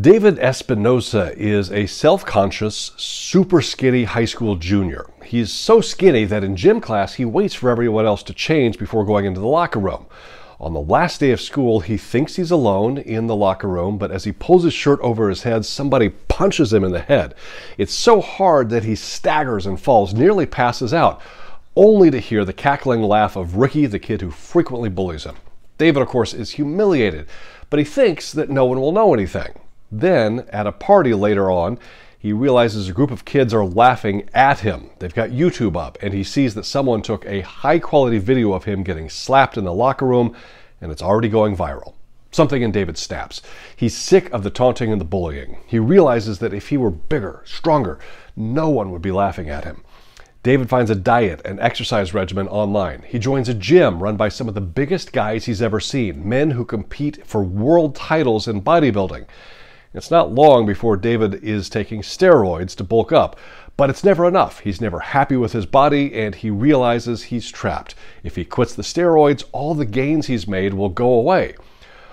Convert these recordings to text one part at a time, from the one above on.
David Espinosa is a self conscious, super skinny high school junior. He's so skinny that in gym class he waits for everyone else to change before going into the locker room. On the last day of school, he thinks he's alone in the locker room, but as he pulls his shirt over his head, somebody punches him in the head. It's so hard that he staggers and falls, nearly passes out, only to hear the cackling laugh of Ricky, the kid who frequently bullies him. David, of course, is humiliated, but he thinks that no one will know anything. Then, at a party later on, he realizes a group of kids are laughing at him. They've got YouTube up, and he sees that someone took a high quality video of him getting slapped in the locker room, and it's already going viral. Something in David snaps. He's sick of the taunting and the bullying. He realizes that if he were bigger, stronger, no one would be laughing at him. David finds a diet and exercise regimen online. He joins a gym run by some of the biggest guys he's ever seen, men who compete for world titles in bodybuilding. It's not long before David is taking steroids to bulk up, but it's never enough. He's never happy with his body and he realizes he's trapped. If he quits the steroids, all the gains he's made will go away.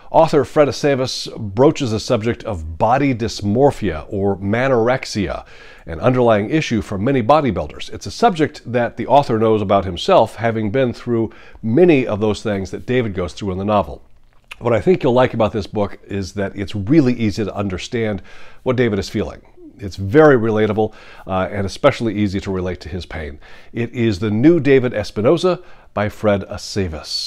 Author Freda Savis broaches the subject of body dysmorphia or manorexia, an underlying issue for many bodybuilders. It's a subject that the author knows about himself, having been through many of those things that David goes through in the novel. What I think you'll like about this book is that it's really easy to understand what David is feeling. It's very relatable uh, and especially easy to relate to his pain. It is The New David Espinosa by Fred Aceves.